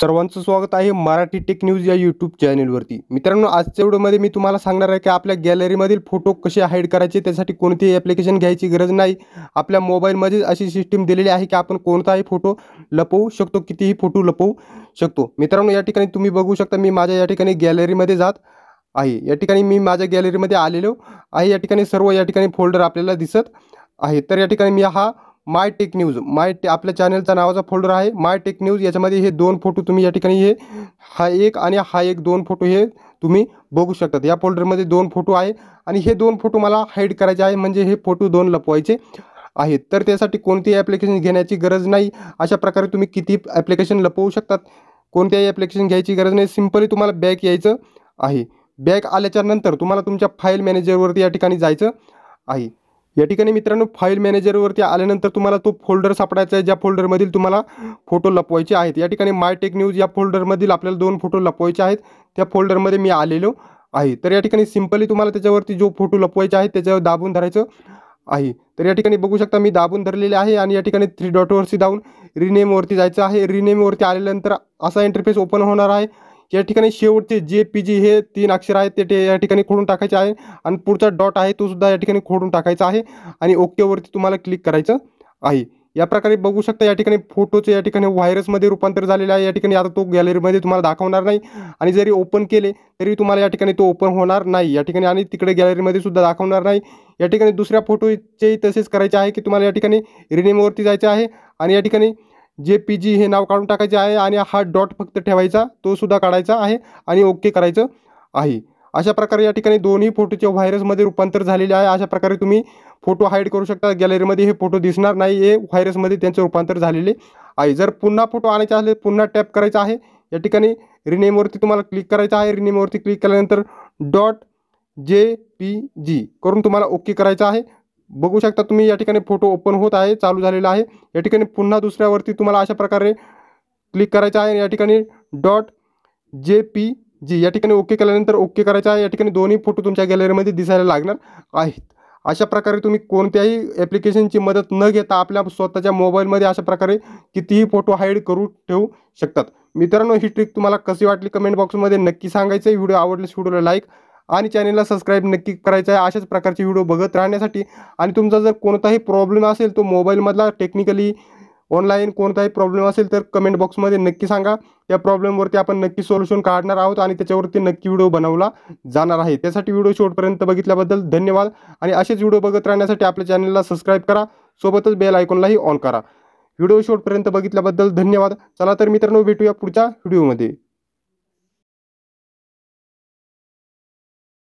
सर्वांचं स्वागत है मराठी टेक न्यूज या यूट्यूब चॅनेलवरती मित्रांनो आजच्या व्हिडिओमध्ये मी तुम्हाला सांगणार आहे की गैलरी मदिल फोटो कसे हाइड करायचे को ऐप्लिकेशन ॲप्लिकेशन घ्यायची गरज मोबाइल आपल्या मोबाईलमध्ये अशी सिस्टीम दिलेली आहे की आपण कोणताही फोटो लपवू शको कि फोटो लपवू शको मित्रांनो या ठिकाणी तुम्ही शकता मैं माझ्या या गैलरी में जात आहे या मी मजा गैलरी में आहे या ठिकाणी सर्व या फोल्डर आपल्याला दिसत आहे तर या ठिकाणी हा माय टेक न्यूज माय टे चैनल चॅनलचा नावाचा फोल्डर है माय टेक न्यूज ये हे दोन फोटो तुम्हें या हे हा एक आणि हा एक दोन फोटो हे तुम्ही बघू शकतात या फोल्डरमध्ये दोन फोटो है आणि हे दोन फोटो माला हाइड कराए मे फोटो दोन लपवायचे है तो त्यासाठी कोणतेही ॲप्लिकेशन घेण्याची गरज नहीं अशा प्रकार तुम्हें किती ॲप्लिकेशन लपवू शकता को ऐप्लिकेशन घया गरज नहीं सीम्पली तुम्हारा बॅक यायचं आहे बॅक आल्याच्यानंतर तुम्हाला तुमच्या फाईल मॅनेजरवरती या ठिकाणी जायचं या ठिकाणी मित्रांनो फाईल मॅनेजरवरती आल्यानंतर तुम्हाला तो फोल्डर सापडायचा आहे ज्या फोल्डरमधील तुम्हारा फोटो लपवायचे आहेत या ठिकाणी न्यूज या फोल्डर फोल्डरमधील अपने दोन फोटो लपवायचे आहेत त्या फोल्डरमध्ये मी आलेलो आहे तर या ठिकाणी सिम्पली तुम्हाला जो फोटो लपवायचा आहे त्याच्यावर दाबून धरायचं आहे तर या ठिकाणी शकता मैं दाबून धरलेले आहे आणि थ्री डॉट थ्री डॉटवरती रिनेम वरती जाए आहे वरती आल्यानंतर असा इंटरफेस ओपन होणार है या शेवटे जे पी जी हे तीन अक्षर है ते या ठिकाणी खोडून टाकायचे आहे आणि डॉट है तो सुधा यठिका ठिकाणी टाका टाकायचा आहे आणि ओकेवरती क्लिक करायचं आहे या प्रकारे शकता या ठिकाणी फोटोचे या ठिकाणी व्हायरसमध्ये रूपांतर झालेलं आहे या ठिकाणी आता तो गॅलरीमध्ये तुम्हाला दाखवणार नाही आणि जरी ओपन केले तरी तुम्हारा यठिका तो ओपन होना नहीं या ठिकाणी आणि तिकडे गॅलरीमध्ये सुद्धा दाखवणार नाही या ठिकाणी दुसऱ्या फोटोचेही तसेच करायचे आहे की तुम्हाला या ठिकाणी रिनेमवरती जायचं आहे जे पी जी हे नाव काढून टाकायचे आहे हा डॉट फक्त ठेवायचा तो सुद्धा काढायचा आहे आणि ओके करायचं आहे अशा प्रकारे या ठिकाणी दोन्ही फोटोचे व्हायरसमध्ये रूपांतर है अशा प्रकार तुम्हें फोटो हाइड करू शकता गैलरी में फोटो दिसणार नहीं हे व्हायरसमध्ये त्यांचं रूपांतर है जर पुनः फोटो आणायचे असले पुन्हा टॅप करायचा रिनेम वरती तुम्हारा क्लिक कराए रिनेम रिनेमवरती क्लिक केल्यानंतर डॉट जे पी जी करून तुम्हाला ओके करायचं बगू शकता तुम्हें या फोटो ओपन होता है चालू है आहे या ठिकाणी पुन्हा दुसऱ्यावरती अशा प्रकार क्लिक करायचं आहे डॉट जे पी जी या ओके केल्यानंतर ओके करायचं आहे या ठिकाणी दोन्ही फोटो तुमच्या गॅलरीमध्ये दिसायला लागणार आहेत अशा प्रकारे तुम्ही कोणत्याही ॲप्लिकेशनची मदद न घेता आपल्या स्वतःच्या मोबाईलमध्ये अशा प्रकार कि फोटो हाइड करू ठेवू शकतात मित्रांनो ही ट्रिक तुम्हारा कसी वाटली कमेंट बॉक्स में नक्की सांगायचं आवेश आवडल्यास व्हिडिओला लाईक आणि चॅनेलला सबस्क्राईब नक्की करायचं आहे अशाच प्रकार के वीडियो बढ़त आणि तुमचा जर ही प्रॉब्लम असेल तो मोबाईलमधला टेक्निकली ऑनलाइन को प्रॉब्लम असेल तो कमेंट बॉक्स में नक्की संगा यह प्रॉब्लम अपन नक्की सोल्युशन काड़ना आहोत आती त्याच्यावरती नक्की व्हिडिओ बनवला जाणार आहे त्यासाठी व्हिडिओ शेवटपर्यंत बगितबल धन्यवाद आणि असेच व्हिडिओ बघत राहण्यासाठी आपल्या चॅनलला करा सोबत बेल ही ऑन करा वीडियो शेवटपर्यंत बगितबल धन्यवाद चला तर मित्रांनो भेटूया पुढच्या व्हिडिओमध्ये